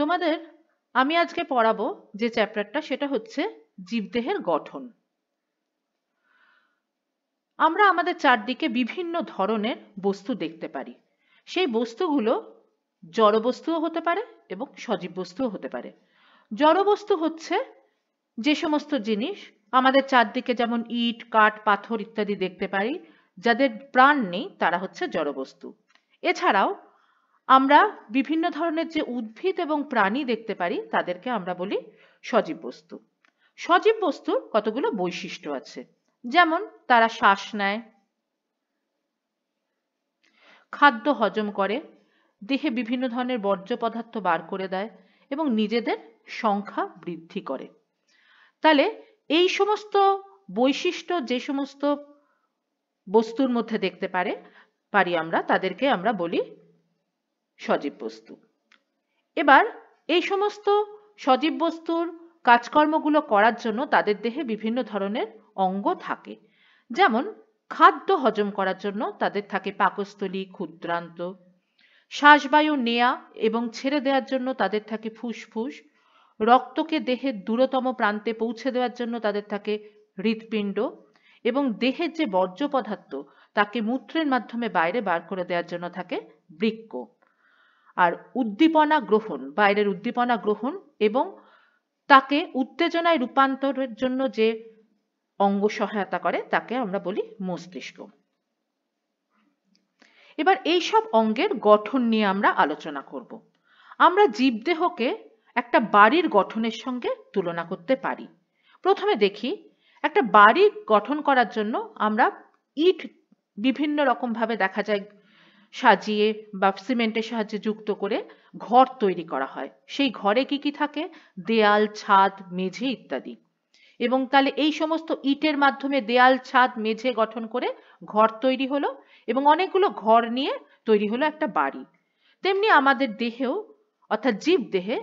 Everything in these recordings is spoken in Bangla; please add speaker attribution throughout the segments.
Speaker 1: তোমাদের আমি আজকে পড়াবো যে চ্যাপ্টারটা সেটা হচ্ছে জীবদেহের গঠন আমরা আমাদের চারদিকে বিভিন্ন ধরনের বস্তু দেখতে পারি সেই বস্তুগুলো জড় বস্তুও হতে পারে এবং সজীব বস্তুও হতে পারে জড় বস্তু হচ্ছে যে সমস্ত জিনিস আমাদের চারদিকে যেমন ইট কাঠ পাথর ইত্যাদি দেখতে পারি যাদের প্রাণ নেই তারা হচ্ছে জড় বস্তু এছাড়াও আমরা বিভিন্ন ধরনের যে উদ্ভিদ এবং প্রাণী দেখতে পারি তাদেরকে আমরা বলি সজীব বস্তু সজীব বস্তুর কতগুলো বৈশিষ্ট্য আছে যেমন তারা শ্বাস নেয় খাদ্য হজম করে দেহে বিভিন্ন ধরনের বর্জ্য পদার্থ বার করে দেয় এবং নিজেদের সংখ্যা বৃদ্ধি করে তাহলে এই সমস্ত বৈশিষ্ট্য যে সমস্ত বস্তুর মধ্যে দেখতে পারে পারি আমরা তাদেরকে আমরা বলি সজীব বস্তু এবার এই সমস্ত সজীব বস্তুর কাজকর্মগুলো করার জন্য তাদের দেহে বিভিন্ন ধরনের অঙ্গ থাকে যেমন খাদ্য হজম করার জন্য তাদের থাকে পাকস্থলী ক্ষুদ্রান্ত শ্বাসবায়ু নেয়া এবং ছেড়ে দেওয়ার জন্য তাদের থাকে ফুসফুস রক্তকে দেহের দূরতম প্রান্তে পৌঁছে দেওয়ার জন্য তাদের থাকে হৃৎপিণ্ড এবং দেহের যে বর্জ্য পদার্থ তাকে মূত্রের মাধ্যমে বাইরে বার করে দেওয়ার জন্য থাকে বৃক্ক আর উদ্দীপনা গ্রহণ বাইরের উদ্দীপনা গ্রহণ এবং তাকে উত্তেজনায় রূপান্তরের জন্য যে অঙ্গ সহায়তা করে তাকে আমরা বলি মস্তিষ্ক এবার এই সব অঙ্গের গঠন নিয়ে আমরা আলোচনা করব আমরা জীবদেহকে একটা বাড়ির গঠনের সঙ্গে তুলনা করতে পারি প্রথমে দেখি একটা বাড়ি গঠন করার জন্য আমরা ইট বিভিন্ন রকমভাবে দেখা যায় সাজিয়ে বা সিমেন্টের সাহায্যে যুক্ত করে ঘর তৈরি করা হয় সেই ঘরে কি কি থাকে দেয়াল ছাদ মেঝে ইত্যাদি এবং তাহলে এই সমস্ত ইটের মাধ্যমে দেয়াল ছাদ মেঝে গঠন করে ঘর তৈরি হলো এবং অনেকগুলো ঘর নিয়ে তৈরি হলো একটা বাড়ি তেমনি আমাদের দেহেও অর্থাৎ জীব দেহে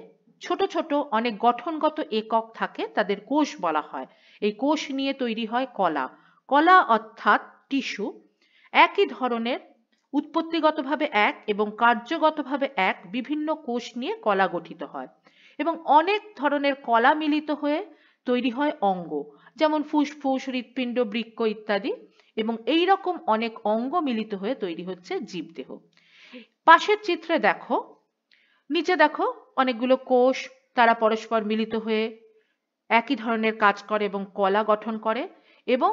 Speaker 1: ছোট ছোট অনেক গঠনগত একক থাকে তাদের কোষ বলা হয় এই কোষ নিয়ে তৈরি হয় কলা কলা অর্থাৎ টিস্যু একই ধরনের উৎপত্তিগতভাবে এক এবং কার্যগতভাবে এক বিভিন্ন কোষ নিয়ে কলা গঠিত হয় এবং অনেক ধরনের কলা মিলিত হয়ে তৈরি হয় অঙ্গ যেমন ফুসফুস হৃৎপিণ্ড বৃক্ষ ইত্যাদি এবং এই রকম অনেক অঙ্গ মিলিত হয়ে তৈরি হচ্ছে জীবদেহ পাশের চিত্রে দেখো নিচে দেখো অনেকগুলো কোষ তারা পরস্পর মিলিত হয়ে একই ধরনের কাজ করে এবং কলা গঠন করে এবং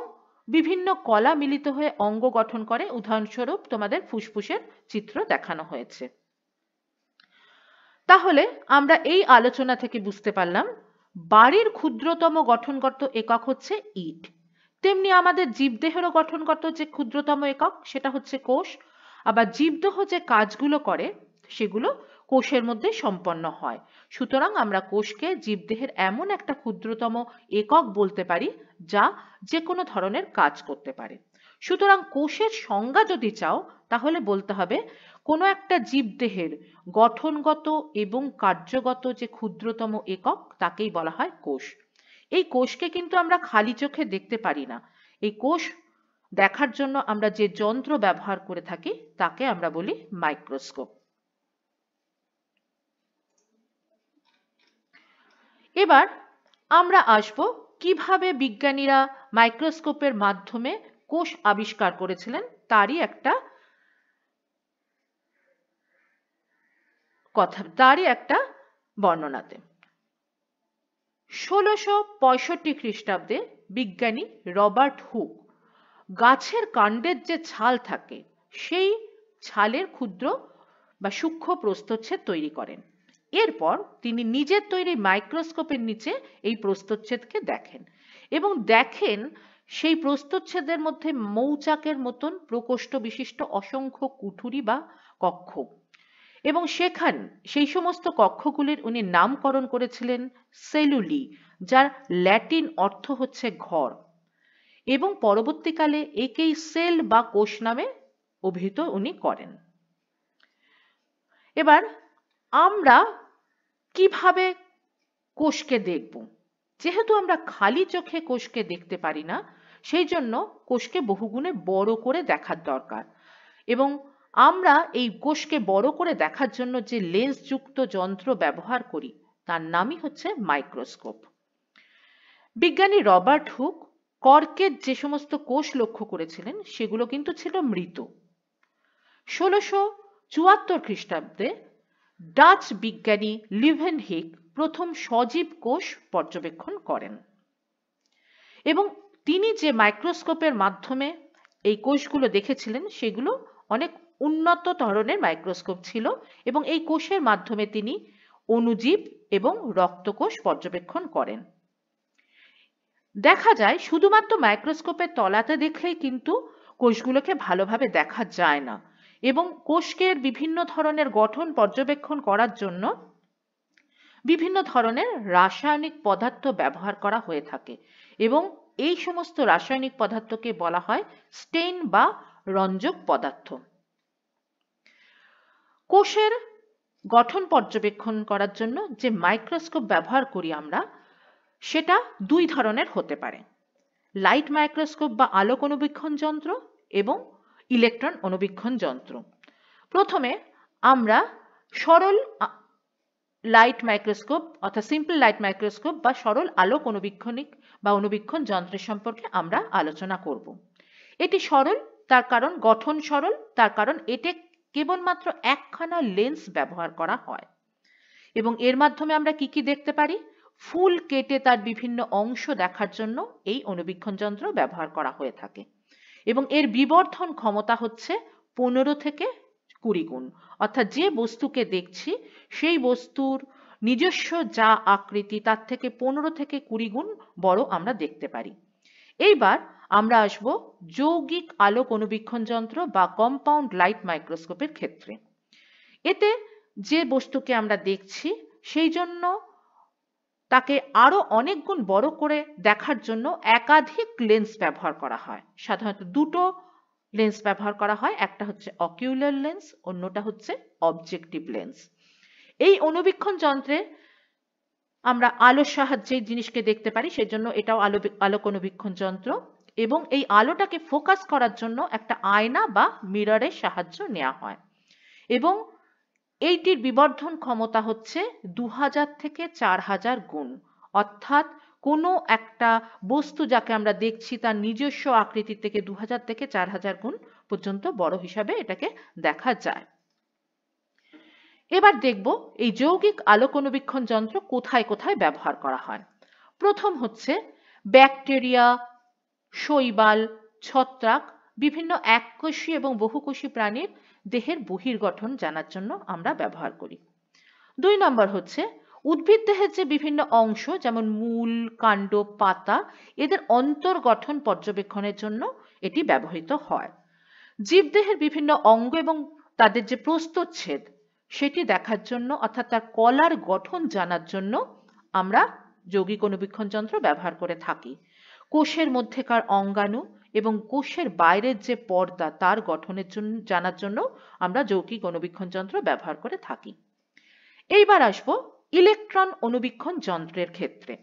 Speaker 1: বিভিন্ন কলা মিলিত হয়ে অঙ্গ গঠন করে উদাহরণস্বরূপ তোমাদের ফুসফুসের চিত্র দেখানো হয়েছে তাহলে আমরা এই আলোচনা থেকে বুঝতে পারলাম বাড়ির ক্ষুদ্রতম গঠনগত একক হচ্ছে ইট তেমনি আমাদের জীবদেহেরও গঠনগত যে ক্ষুদ্রতম একক সেটা হচ্ছে কোষ আবার জীবদেহ যে কাজগুলো করে সেগুলো কোষের মধ্যে সম্পন্ন হয় সুতরাং আমরা কোষকে জীবদেহের এমন একটা ক্ষুদ্রতম একক বলতে পারি যা যে কোনো ধরনের কাজ করতে পারে সুতরাং কোষের সংজ্ঞা যদি চাও তাহলে বলতে হবে কোনো একটা জীবদেহের গঠনগত এবং কার্যগত যে ক্ষুদ্রতম একক তাকেই বলা হয় কোষ এই কোষকে কিন্তু আমরা খালি চোখে দেখতে পারি না এই কোষ দেখার জন্য আমরা যে যন্ত্র ব্যবহার করে থাকি তাকে আমরা বলি মাইক্রোস্কোপ এবার আমরা আসব কিভাবে বিজ্ঞানীরা মাইক্রোস্কোপের মাধ্যমে কোষ আবিষ্কার করেছিলেন তারই একটা কথা তারই একটা বর্ণনাতে ষোলোশো পঁয়ষট্টি খ্রিস্টাব্দে বিজ্ঞানী রবার্ট হুক গাছের কাণ্ডের যে ছাল থাকে সেই ছালের ক্ষুদ্র বা সূক্ষ্ম প্রস্তচ্ছেদ তৈরি করেন এরপর তিনি নিজের তৈরি মাইক্রোস্কোপের নিচে এই প্রস্তচ্ছেদকে দেখেন এবং দেখেন সেই প্রস্তচ্ছেদের মধ্যে মৌচাকের মতন প্রকোষ্ঠ বিশিষ্ট অসংখ্য কুঠুরি বা কক্ষ এবং সেখান সেই সমস্ত কক্ষগুলির উনি নামকরণ করেছিলেন সেলুলি যার ল্যাটিন অর্থ হচ্ছে ঘর এবং পরবর্তীকালে একেই সেল বা কোষ নামে অভিহিত উনি করেন এবার আমরা কিভাবে কোষকে দেখব যেহেতু আমরা খালি চোখে কোষকে দেখতে পারি না সেই জন্য কোষকে বহুগুণে বড় করে দেখার দরকার এবং আমরা এই কোষকে বড় করে দেখার জন্য যে লেন্সযুক্ত যন্ত্র ব্যবহার করি তার নামই হচ্ছে মাইক্রোস্কোপ বিজ্ঞানী রবার্ট হুক কর্কের যে সমস্ত কোষ লক্ষ্য করেছিলেন সেগুলো কিন্তু ছিল মৃত ষোলোশো চুয়াত্তর খ্রিস্টাব্দে ডাচ বিজ্ঞানী লিভেনহিক প্রথম সজীব কোষ পর্যবেক্ষণ করেন এবং তিনি যে মাইক্রোস্কোপের মাধ্যমে এই কোষগুলো দেখেছিলেন সেগুলো অনেক উন্নত ধরনের মাইক্রোস্কোপ ছিল এবং এই কোষের মাধ্যমে তিনি অনুজীব এবং রক্তকোষ পর্যবেক্ষণ করেন দেখা যায় শুধুমাত্র মাইক্রোস্কোপের তলাতে দেখলেই কিন্তু কোষগুলোকে ভালোভাবে দেখা যায় না এবং কোষকের বিভিন্ন ধরনের গঠন পর্যবেক্ষণ করার জন্য বিভিন্ন ধরনের রাসায়নিক পদার্থ ব্যবহার করা হয়ে থাকে এবং এই সমস্ত রাসায়নিক পদার্থকে বলা হয় স্টেইন বা রঞ্জক পদার্থ কোষের গঠন পর্যবেক্ষণ করার জন্য যে মাইক্রোস্কোপ ব্যবহার করি আমরা সেটা দুই ধরনের হতে পারে লাইট মাইক্রোস্কোপ বা আলোক অনুবীক্ষণ যন্ত্র এবং ইলেকট্রন অণুবীক্ষণ যন্ত্র প্রথমে আমরা সরল লাইট মাইক্রোস্কোপ অর্থাৎ সিম্পল লাইট মাইক্রোস্কোপ বা সরল আলোক অনুবীক্ষণিক বা অনুবীক্ষণ যন্ত্রের সম্পর্কে আমরা আলোচনা করব এটি সরল তার কারণ গঠন সরল তার কারণ এতে কেবলমাত্র একখানা লেন্স ব্যবহার করা হয় এবং এর মাধ্যমে আমরা কি কি দেখতে পারি ফুল কেটে তার বিভিন্ন অংশ দেখার জন্য এই অনুবীক্ষণ যন্ত্র ব্যবহার করা হয়ে থাকে এবং এর বিবর্ধন ক্ষমতা হচ্ছে পনেরো থেকে কুড়ি গুণ অর্থাৎ যে বস্তুকে দেখছি সেই বস্তুর নিজস্ব যা আকৃতি তার থেকে পনেরো থেকে কুড়ি গুণ বড় আমরা দেখতে পারি এইবার আমরা আসব যৌগিক আলোক অনুবীক্ষণ যন্ত্র বা কম্পাউন্ড লাইট মাইক্রোস্কোপের ক্ষেত্রে এতে যে বস্তুকে আমরা দেখছি সেই জন্য তাকে আরো অনেক গুণ বড় করে দেখার জন্য একাধিক লেন্স ব্যবহার করা হয় সাধারণত দুটো লেন্স ব্যবহার করা হয় একটা হচ্ছে অকিউলার লেন্স অন্যটা হচ্ছে অবজেক্টিভ লেন্স এই অনুবীক্ষণ যন্ত্রে আমরা আলোর সাহায্যে জিনিসকে দেখতে পারি সেজন্য এটাও আলো আলোক অনুবীক্ষণ যন্ত্র এবং এই আলোটাকে ফোকাস করার জন্য একটা আয়না বা মিররের সাহায্য নেওয়া হয় এবং এইটির বিবর্ধন ক্ষমতা হচ্ছে দু থেকে চার হাজার গুণ অর্থাৎ কোনো একটা বস্তু যাকে আমরা দেখছি তার নিজস্ব আকৃতির থেকে দু থেকে চার হাজার গুণ পর্যন্ত বড় হিসাবে এটাকে দেখা যায় এবার দেখব এই যৌগিক আলোক অনুবীক্ষণ যন্ত্র কোথায় কোথায় ব্যবহার করা হয় প্রথম হচ্ছে ব্যাকটেরিয়া শৈবাল ছত্রাক বিভিন্ন এককোষী এবং বহুকোষী প্রাণীর দেহের বহির্গঠন জানার জন্য আমরা ব্যবহার করি দুই নম্বর হচ্ছে উদ্ভিদ দেহের যে বিভিন্ন অংশ যেমন মূল কাণ্ড পাতা এদের অন্তর্গঠন পর্যবেক্ষণের জন্য এটি ব্যবহৃত হয় জীবদেহের বিভিন্ন অঙ্গ এবং তাদের যে প্রস্তচ্ছেদ সেটি দেখার জন্য অর্থাৎ তার কলার গঠন জানার জন্য আমরা যৌগিক অনুবীক্ষণ যন্ত্র ব্যবহার করে থাকি কোষের মধ্যেকার অঙ্গাণু এবং কোষের বাইরের যে পর্দা তার গঠনের জন্য জানার জন্য আমরা যৌগিক অণুবীক্ষণ যন্ত্র ব্যবহার করে থাকি এইবার আসব ইলেকট্রন অণুবীক্ষণ যন্ত্রের ক্ষেত্রে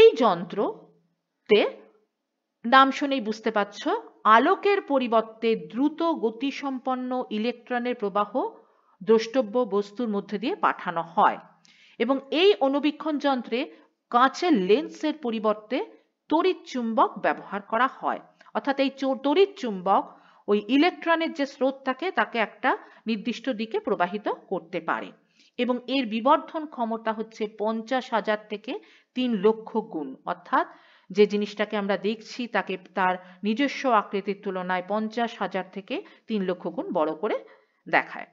Speaker 1: এই যন্ত্রতে নাম শুনেই বুঝতে পারছ আলোকের পরিবর্তে দ্রুত গতিসম্পন্ন ইলেকট্রনের প্রবাহ দ্রষ্টব্য বস্তুর মধ্যে দিয়ে পাঠানো হয় এবং এই অণুবীক্ষণ যন্ত্রে কাঁচের লেন্সের পরিবর্তে তড়িৎ চুম্বক ব্যবহার করা হয় অর্থাৎ এই তড়িৎ চুম্বক ওই ইলেকট্রনের যে স্রোত থাকে তাকে একটা নির্দিষ্ট দিকে প্রবাহিত করতে পারে এবং এর বিবর্ধন ক্ষমতা হচ্ছে পঞ্চাশ হাজার থেকে তিন লক্ষ গুণ অর্থাৎ যে জিনিসটাকে আমরা দেখছি তাকে তার নিজস্ব আকৃতির তুলনায় পঞ্চাশ হাজার থেকে তিন লক্ষ গুণ বড় করে দেখায়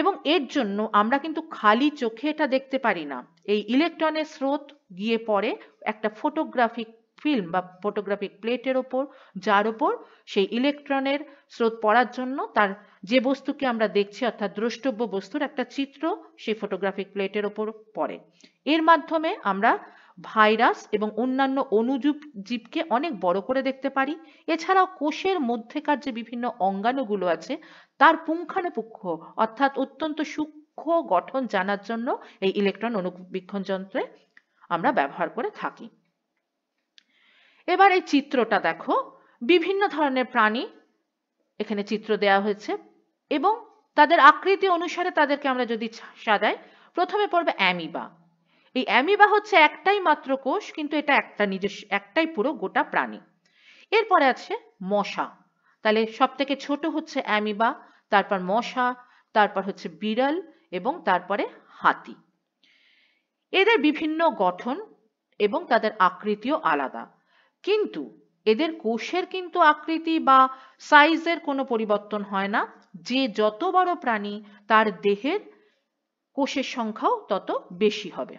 Speaker 1: এবং এর জন্য আমরা কিন্তু খালি চোখে এটা দেখতে পারি না এই ইলেকট্রনের স্রোত গিয়ে পরে একটা ফটোগ্রাফিক ফিল্ম বা ফটোগ্রাফিক প্লেটের ওপর যার ওপর সেই ইলেকট্রনের স্রোত পড়ার জন্য তার যে বস্তুকে আমরা দেখছি অর্থাৎ দ্রষ্টব্য বস্তুর একটা চিত্র সেই ফটোগ্রাফিক প্লেটের ওপর পড়ে এর মাধ্যমে আমরা ভাইরাস এবং অন্যান্য অনুজীব জীবকে অনেক বড় করে দেখতে পারি এছাড়াও কোষের মধ্যেকার যে বিভিন্ন অঙ্গাণুগুলো আছে তার পুঙ্খানুপুঙ্খ অর্থাৎ অত্যন্ত সূক্ষ্ম গঠন জানার জন্য এই ইলেকট্রন অনুবীক্ষণ যন্ত্রে আমরা ব্যবহার করে থাকি এবার এই চিত্রটা দেখো বিভিন্ন ধরনের প্রাণী এখানে চিত্র দেয়া হয়েছে এবং তাদের আকৃতি অনুসারে তাদেরকে আমরা যদি সাজাই প্রথমে পড়বে অ্যামিবা এই অ্যামিবা হচ্ছে একটাই মাত্র কোষ কিন্তু এটা একটা নিজস্ব একটাই পুরো গোটা প্রাণী এরপরে আছে মশা তাহলে সব থেকে ছোট হচ্ছে অ্যামিবা তারপর মশা তারপর হচ্ছে বিড়াল এবং তারপরে হাতি এদের বিভিন্ন গঠন এবং তাদের আকৃতিও আলাদা কিন্তু এদের কোষের কিন্তু আকৃতি বা সাইজের কোনো পরিবর্তন হয় না যে যত বড় প্রাণী তার দেহের কোষের সংখ্যাও তত বেশি হবে